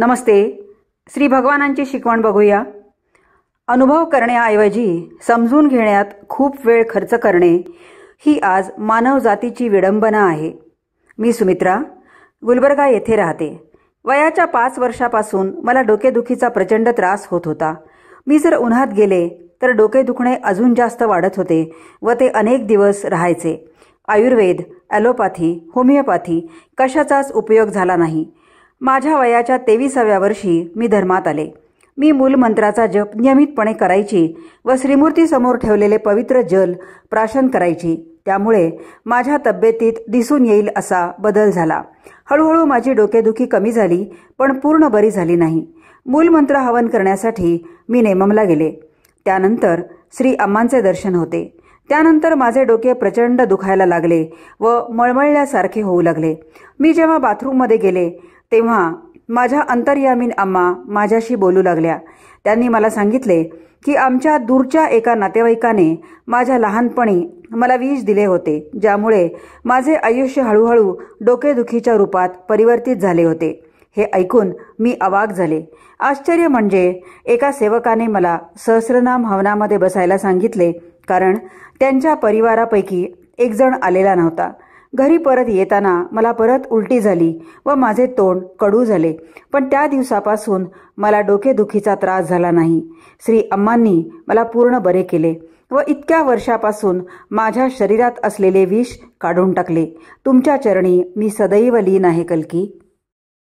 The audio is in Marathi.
नमस्ते श्री भगवानांची शिकवण बघूया अनुभव करण्याऐवजी समजून घेण्यात खूप वेळ खर्च करणे ही आज मानवजातीची विडंबना आहे मी सुमित्रा गुलबर्गा येथे राहते वयाच्या पाच वर्षापासून मला डोकेदुखीचा प्रचंड त्रास होत होता मी जर उन्हात गेले तर डोके दुखणे अजून जास्त वाढत होते व ते अनेक दिवस राहायचे आयुर्वेद ॲलोपॅथी होमिओपॅथी कशाचाच उपयोग झाला नाही माझ्या वयाच्या तेविसाव्या वर्षी मी धर्मात आले मी मूलमंत्राचा जप नियमितपणे करायची व श्रीमूर्तीसमोर ठेवलेले पवित्र जल प्राशन करायची त्यामुळे माझ्या तब्येतीत दिसून येईल असा बदल झाला हळूहळू माझी डोकेदुखी कमी झाली पण पूर्ण बरी झाली नाही मूलमंत्र हवन करण्यासाठी मी नेममला गेले त्यानंतर श्री अम्मांचे दर्शन होते त्यानंतर माझे डोके प्रचंड दुखायला लागले व मळमळल्यासारखे होऊ लागले मी जेव्हा बाथरूममध्ये गेले तेव्हा माझ्या अंतरयामीन अम्मा माझ्याशी बोलू लागल्या त्यांनी मला सांगितले की आमच्या दूरच्या एका नातेवाईकाने माझ्या लहानपणी मला वीज दिले होते ज्यामुळे माझे आयुष्य हळूहळू डोकेदुखीच्या रूपात परिवर्तित झाले होते हे ऐकून मी अवाक झाले आश्चर्य म्हणजे एका सेवकाने मला सहस्रनाम हवनामध्ये बसायला सांगितले कारण त्यांच्या परिवारापैकी एकजण आलेला नव्हता घरी परत येताना मला परत उलटी झाली व माझे तोंड कडू झाले पण त्या दिवसापासून मला डोकेदुखीचा त्रास झाला नाही श्री अम्मांनी मला पूर्ण बरे केले व इतक्या वर्षापासून माझ्या शरीरात असलेले विष काढून टाकले तुमच्या चरणी मी सदैव लीन आहे कलकी